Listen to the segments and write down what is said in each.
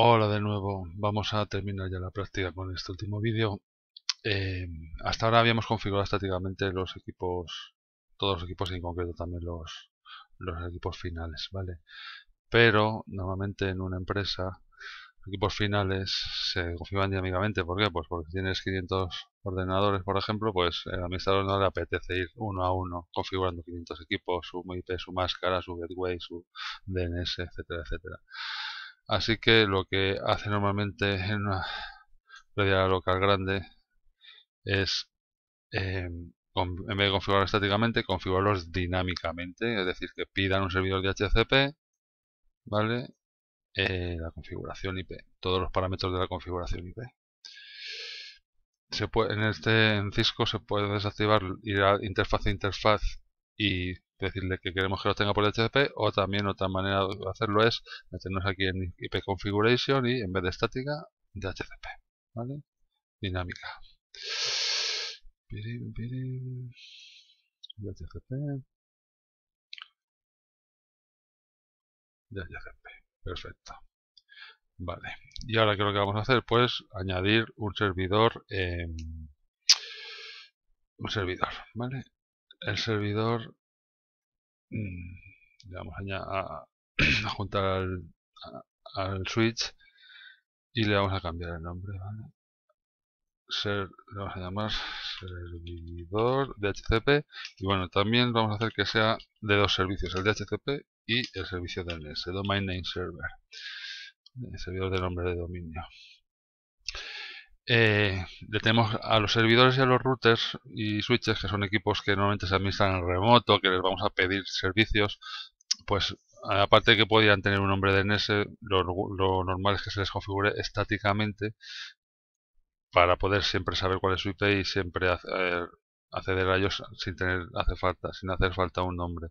Hola de nuevo, vamos a terminar ya la práctica con este último vídeo. Eh, hasta ahora habíamos configurado estáticamente los equipos, todos los equipos y en concreto también los, equipos finales, ¿vale? Pero normalmente en una empresa los equipos finales se configuran dinámicamente, ¿por qué? Pues porque tienes 500 ordenadores, por ejemplo, pues el administrador no le apetece ir uno a uno configurando 500 equipos, su IP, su máscara, su gateway, su DNS, etcétera, etcétera. Así que lo que hace normalmente en una red local grande es, em, en vez de configurar estáticamente, configurarlos dinámicamente, es decir, que pidan un servidor de HCP, ¿vale? Eh, la configuración IP, todos los parámetros de la configuración IP. Se puede, en este en Cisco se puede desactivar ir a interfaz a interfaz y decirle que queremos que lo tenga por DHCP o también otra manera de hacerlo es meternos aquí en IP Configuration y en vez de estática, de DHCP, ¿vale? Dinámica. DHCP. DHCP. Perfecto. Vale. Y ahora, ¿qué es lo que vamos a hacer? Pues añadir un servidor. un servidor, ¿vale? El servidor le mm, vamos a, juntar al, switch y le vamos a cambiar el nombre le vamos a llamar servidor DHCP y bueno, también vamos a hacer que sea de dos servicios, el DHCP y el servicio DNS, Domain Name Server el servidor de nombre de dominio eh, le tenemos a los servidores y a los routers y switches, que son equipos que normalmente se administran en remoto, que les vamos a pedir servicios, pues aparte de que podían tener un nombre DNS, lo, lo normal es que se les configure estáticamente para poder siempre saber cuál es su IP y siempre acceder a ellos sin tener hace falta, sin hacer falta un nombre.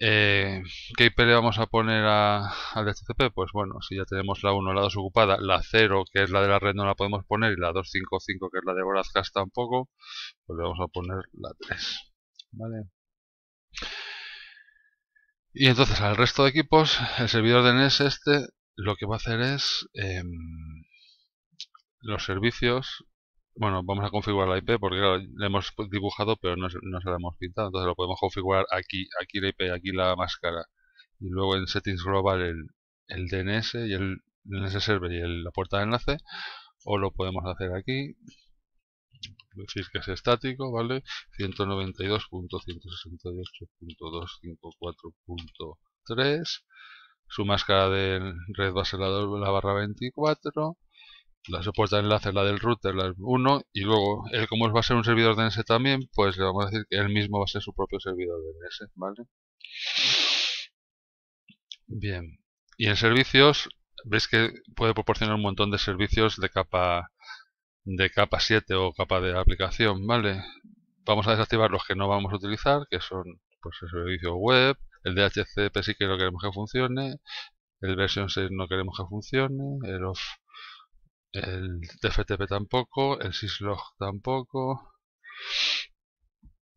Eh, ¿Qué IP le vamos a poner al DHCP? Pues bueno, si ya tenemos la 1, la 2 ocupada, la 0, que es la de la red, no la podemos poner, y la 255, que es la de Broadcast, tampoco, pues le vamos a poner la 3. Y entonces al resto de equipos, el servidor de NES este lo que va a hacer es em, los servicios bueno, vamos a configurar la IP porque la hemos dibujado pero no, no se la hemos pintado, entonces lo podemos configurar aquí, aquí la IP, aquí la máscara y luego en settings global el, el DNS y el DNS server y la puerta de enlace o lo podemos hacer aquí decir que es estático, ¿vale? 192.168.254.3 su máscara de red va a ser la, la barra 24 la supuesta enlace la del router, la 1, y luego él como va a ser un servidor DNS también, pues le vamos a decir que él mismo va a ser su propio servidor DNS, ¿vale? Bien. Y en servicios, veis que puede proporcionar un montón de servicios de capa de capa 7 o capa de aplicación, ¿vale? Vamos a desactivar los que no vamos a utilizar, que son pues el servicio web, el DHCP sí que lo queremos que funcione, el versión 6 no queremos que funcione, el off el TFTP tampoco, el syslog tampoco,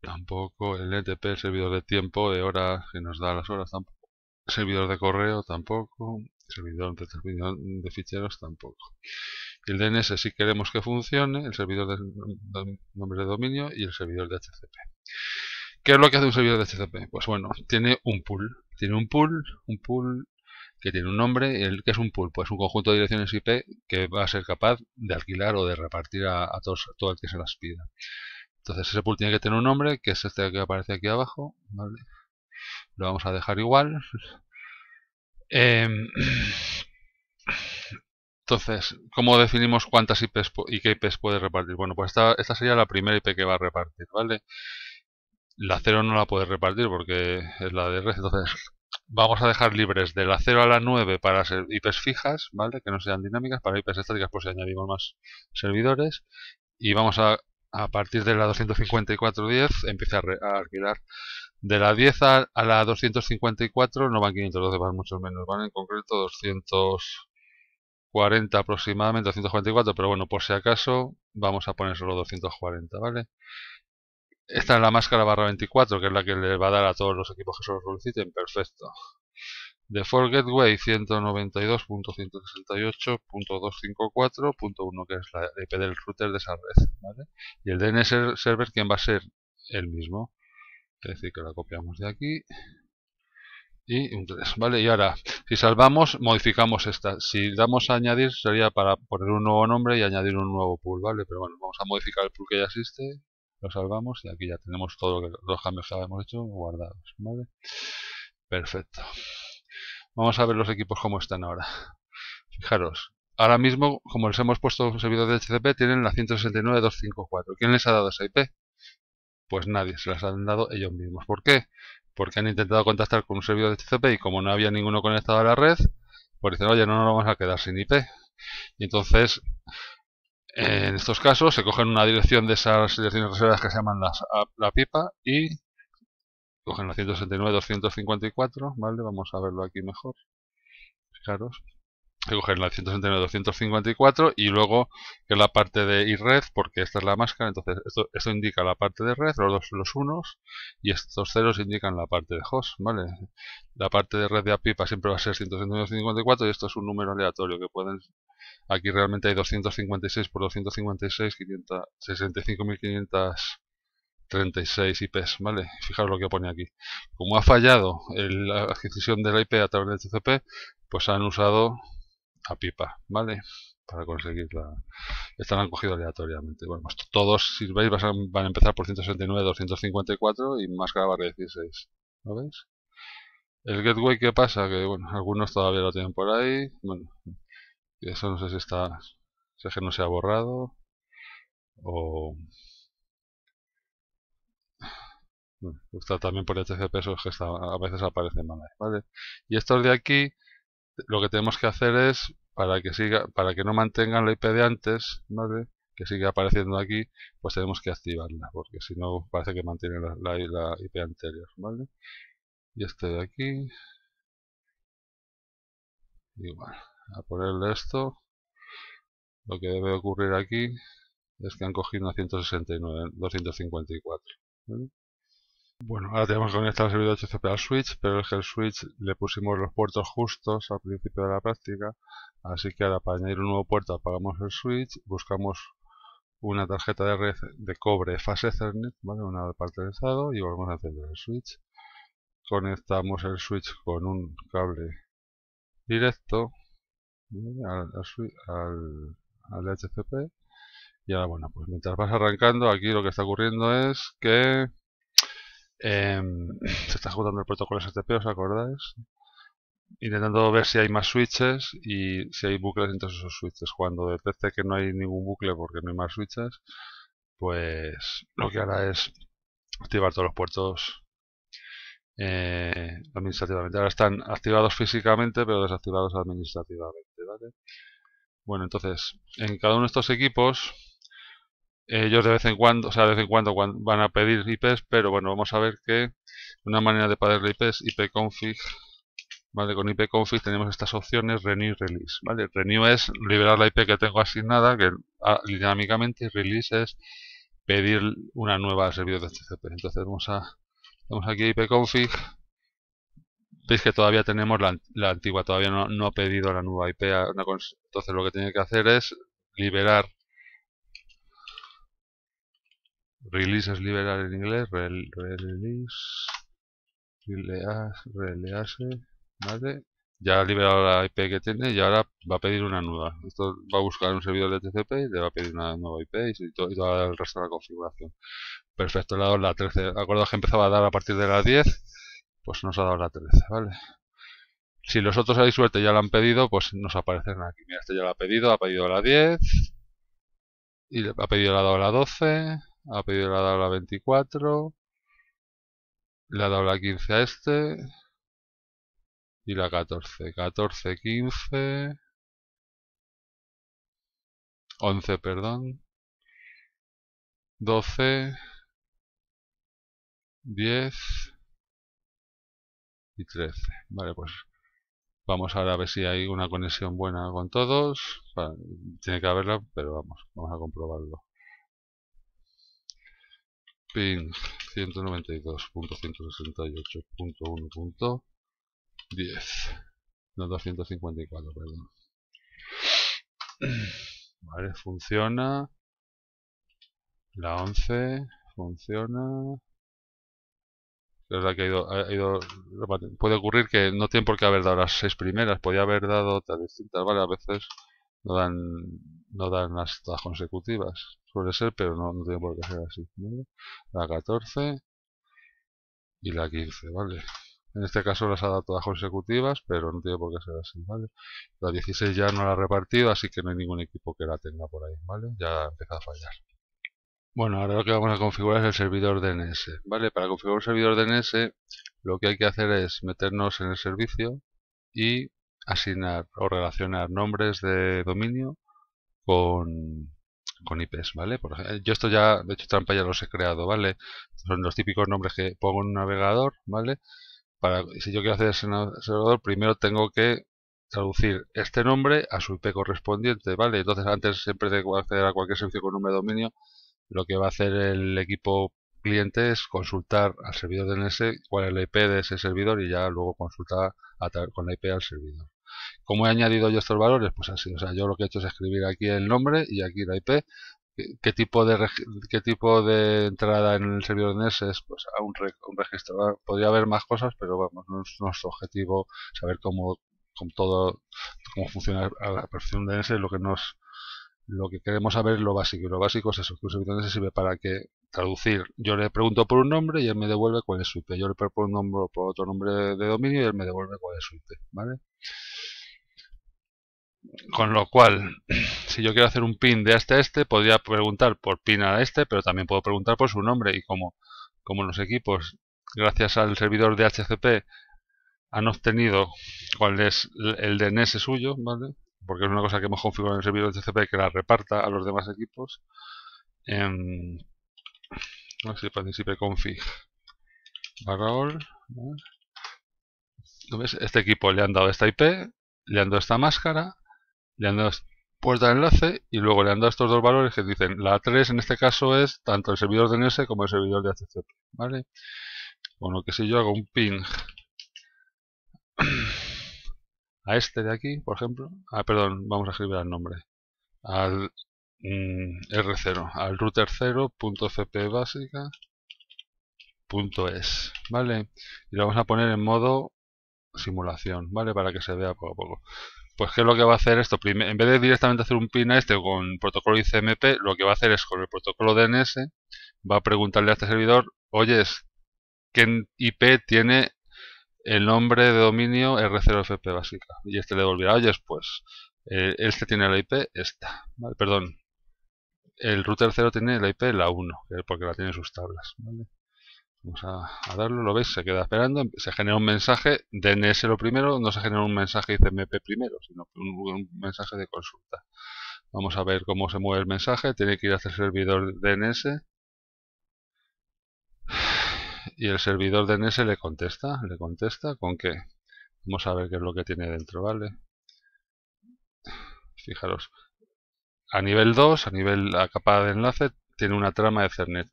tampoco el NTP el servidor de tiempo, de horas, que nos da las horas tampoco, el servidor de correo tampoco, el servidor de, de ficheros tampoco. el DNS si queremos que funcione, el servidor de nombre de dominio y el servidor de HCP. ¿Qué es lo que hace un servidor de HTTP? Pues bueno, tiene un pool. Tiene un pool, un pool que tiene un nombre, el que es un pulpo, es un conjunto de direcciones IP que va a ser capaz de alquilar o de repartir a, a todos, todo el que se las pida. Entonces ese pool tiene que tener un nombre, que es este que aparece aquí abajo, ¿vale? Lo vamos a dejar igual. Em, entonces, ¿cómo definimos cuántas IPs y qué IPs puede repartir? Bueno, pues esta, esta, sería la primera IP que va a repartir, ¿vale? La 0 no la puede repartir porque es la de red, entonces vamos a dejar libres de la 0 a la 9 para ser IPs fijas, ¿vale? Que no sean dinámicas, para IPs estáticas pues añadimos más servidores y vamos a, a partir de la 254.10 empieza a alquilar de la 10 a, la 254 no van 512, van mucho menos, van en concreto 240 aproximadamente, 244, pero bueno, por si acaso vamos a poner solo 240, ¿vale? Esta es la máscara barra 24, que es la que le va a dar a todos los equipos que se lo soliciten. Perfecto. Default Gateway 192.168.254.1, que es la IP e del router de esa red. Y el DNS server, ¿quién va a ser? El mismo. Es decir, que la copiamos de aquí. Y un 3, ¿vale? Y ahora, si salvamos, modificamos esta. Si damos a añadir, sería para poner un nuevo nombre y añadir un nuevo pool, ¿vale? Pero bueno, vamos a modificar el pool que ya existe lo salvamos y aquí ya tenemos todo lo los cambios que habíamos hecho guardados, Perfecto. Vamos a ver los equipos cómo están ahora. Fijaros, ahora mismo, como les hemos puesto un servidor de HCP, tienen la 169.254. ¿Quién les ha dado esa IP? Pues nadie, se las han dado ellos mismos. ¿Por qué? Porque han intentado contactar con un servidor de HCP y como no había ninguno conectado a la red, pues dicen, oye, no nos vamos a quedar sin IP. Y entonces en estos casos se cogen una dirección de esas direcciones reservadas que se llaman las, la pipa y cogen la 169-254, ¿vale? Vamos a verlo aquí mejor. Fijaros. Se cogen la 169-254 y luego que la parte de red, porque esta es la máscara, entonces esto, indica la parte de red, los dos los unos, y estos ceros indican la parte de host, ¿vale? La parte de red de la pipa siempre va a ser 169-254 y esto es un número aleatorio que pueden Aquí realmente hay 256 por 256, 65.536 IPs, ¿vale? Fijaros lo que pone aquí. Como ha fallado la adquisición de la IP a través del TCP, pues han usado a pipa, ¿vale? Para conseguirla Están cogidos aleatoriamente. Bueno, pues todos, si veis, van a, empezar por 169, 254 y más cada 16. ¿Lo veis? El gateway, ¿qué pasa? Que, bueno, algunos todavía lo tienen por ahí. Bueno, eso no sé si está. Si es que no se ha borrado. O. Mm, está también por HCP es que a veces aparece mal ¿vale? Y estos de aquí, lo que tenemos que hacer es, para que siga, para que no mantengan la IP de antes, ¿vale? Que sigue apareciendo aquí, pues tenemos que activarla, porque si no parece que mantiene la, IP anterior, ¿vale? Y este de aquí, igual a ponerle esto, lo que debe ocurrir aquí es que han cogido una 169, 254. Bueno, ahora tenemos que conectar el servidor HCP al switch, pero el switch le pusimos los puertos justos al principio de la práctica, así que ahora para añadir un nuevo puerto apagamos el switch, buscamos una tarjeta de red de cobre fase Ethernet, ¿vale? una estado y volvemos a encender el switch. Conectamos el switch con un cable directo al, al, y ahora bueno pues mientras vas arrancando aquí lo que está ocurriendo es que em, se está ejecutando el protocolo STP os acordáis intentando ver si hay más switches y si hay bucles entre esos switches cuando detecte que no hay ningún bucle porque no hay más switches pues lo que hará es activar todos los puertos eh, administrativamente. Ahora están activados físicamente, pero desactivados administrativamente. ¿vale? Bueno, entonces, en cada uno de estos equipos, ellos de vez en cuando, o sea, de vez en cuando van a pedir IPs, pero bueno, vamos a ver que una manera de pedirle IPs, ipconfig, ¿vale? Con ipconfig tenemos estas opciones renew release, ¿vale? Renew es liberar la IP que tengo asignada, que ah, dinámicamente, y release es pedir una nueva servidor de TCP. Entonces vamos a Vamos aquí a ipconfig. Veis que todavía tenemos la, antigua, todavía no, ha pedido la nueva IP. Entonces lo que tiene que hacer es liberar. Release es liberar en inglés. release. Release. Release. Vale ya ha liberado la IP que tiene y ahora va a pedir una nueva. Esto va a buscar un servidor de TCP y le va a pedir una nueva IP y todo, el resto de la configuración. Perfecto, le ha dado la 13. acuerdo que empezaba a dar a partir de la 10, pues nos ha dado la 13, ¿vale? Si los otros hay suerte ya la han pedido, pues nos aparecen aquí. Mira, este ya la ha pedido, ha pedido la 10, y ha pedido la la 12, ha pedido la la 24, le ha dado la 15 a este, y la 14. 14, 15. 11, perdón. 12. 10 y 13. Vale, pues vamos ahora a ver si hay una conexión buena con todos. tiene que haberla, pero vamos, vamos a comprobarlo. PIN 192.168.1. 10. No 254, perdón. Vale, funciona. La 11 funciona. Es verdad que ha ido, puede ocurrir que no tiene por qué haber dado las seis primeras, podía haber dado otras distintas, ¿vale? A veces no dan, no dan las, consecutivas, suele ser, pero no, no tiene por qué ser así. La 14 y la 15, ¿vale? En este caso las ha dado todas consecutivas, pero no tiene por qué ser así, ¿vale? La 16 ya no la ha repartido, así que no hay ningún equipo que la tenga por ahí, ¿vale? Ya empezado a fallar. Bueno, ahora lo que vamos a configurar es el servidor DNS, ¿vale? Para configurar un servidor DNS lo que hay que hacer es meternos en el servicio y asignar o relacionar nombres de dominio con, con IPs, ¿vale? yo esto ya, de hecho trampa ya los he creado, ¿vale? Son los típicos nombres que pongo en un navegador, ¿vale? para, si yo quiero hacer ese servidor, primero tengo que traducir este nombre a su IP correspondiente, ¿vale? Entonces antes siempre de acceder a cualquier servicio con nombre de dominio, lo que va a hacer el equipo cliente es consultar al servidor DNS cuál es la IP de ese servidor y ya luego consultar con la IP al servidor. ¿Cómo he añadido yo estos valores? Pues así, o sea, yo lo que he hecho es escribir aquí el nombre y aquí la IP qué tipo de qué tipo de entrada en el servidor DNS es pues a un, registro ah, podría haber más cosas pero vamos no es nuestro objetivo saber cómo con todo cómo funciona a la perfección de lo que nos lo que queremos saber es lo básico y lo básico es eso que un servidor sirve para que traducir yo le pregunto por un nombre y él me devuelve cuál es su IP yo le pregunto por un nombre por otro nombre de dominio y él me devuelve cuál es su IP vale con lo cual, si yo quiero hacer un pin de este a este, podría preguntar por pin a este, pero también puedo preguntar por su nombre. Y como, como los equipos, gracias al servidor de HCP, han obtenido cuál es el DNS suyo, ¿vale? porque es una cosa que hemos configurado en el servidor de HCP que la reparta a los demás equipos. en em, no sé si participe config barra Este equipo le han dado esta IP, le han dado esta máscara le han dado puerta de enlace y luego le han dado estos dos valores que dicen la 3 en este caso es tanto el servidor de DNS como el servidor de HCP, ¿vale? Con que si yo hago un ping a este de aquí, por ejemplo, ah, perdón, vamos a escribir el nombre, al mm, R0, al router CP básica punto es, ¿vale? Y lo vamos a poner en modo simulación, ¿vale? Para que se vea poco a poco pues ¿qué es lo que va a hacer esto? En vez de directamente hacer un pin a este con protocolo ICMP, lo que va a hacer es con el protocolo DNS, va a preguntarle a este servidor, oye, ¿qué IP tiene el nombre de dominio R0FP básica? Y este le devolverá, oye, pues eh, este tiene la IP, esta, ¿vale? perdón, el router 0 tiene la IP, la 1, porque la tiene en sus tablas, ¿vale? Vamos a, darlo, lo veis, se queda esperando, em, se genera un mensaje, DNS lo primero, no se genera un mensaje ICMP primero, sino un, mensaje de consulta. Vamos a ver cómo se mueve el mensaje, tiene que ir hacia el servidor DNS y el servidor DNS le contesta, le contesta con qué. Vamos a ver qué es lo que tiene dentro, ¿vale? Fijaros, a nivel 2, a nivel a capa de enlace, tiene una trama de CERNET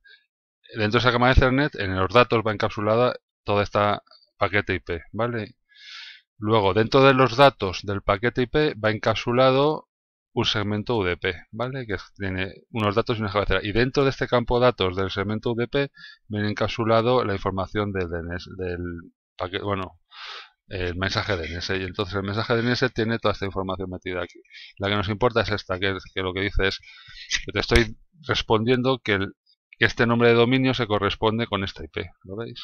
dentro de esa cama de Ethernet, en los datos va encapsulada toda esta paquete IP, ¿vale? Luego, dentro de los datos del paquete IP va encapsulado un segmento UDP, ¿vale? Que tiene unos datos y una cabecera. Y dentro de este campo de datos del segmento UDP viene encapsulado la información del DNS, del paquete, bueno, el mensaje DNS. Y entonces el mensaje DNS tiene toda esta información metida aquí. La que nos importa es esta, que, que lo que dice es que te estoy respondiendo que el este nombre de dominio se corresponde con esta IP, ¿lo veis?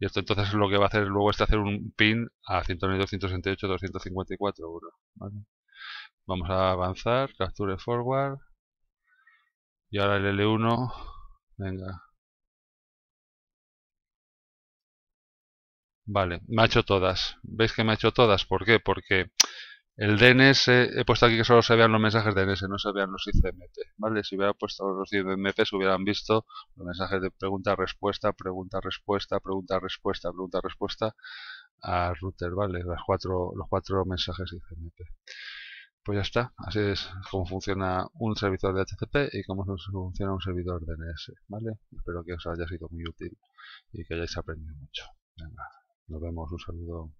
Y esto entonces lo que va a hacer luego es hacer un pin a 192.168.254.1. ¿vale? Vamos a avanzar, capture forward. Y ahora el L1, venga. Vale, me ha hecho todas. ¿Veis que me ha hecho todas? ¿Por qué? Porque el DNS, he puesto aquí que solo se vean los mensajes de DNS, no se vean los ICMP. ¿vale? Si hubiera puesto los ICMP se hubieran visto los mensajes de pregunta-respuesta, pregunta-respuesta, pregunta-respuesta, pregunta-respuesta a router, ¿vale? Las cuatro, los cuatro mensajes ICMP. Pues ya está, así es como funciona un servidor de HTTP y cómo funciona un servidor DNS, ¿vale? Espero que os haya sido muy útil y que hayáis aprendido mucho. nos vemos, un saludo.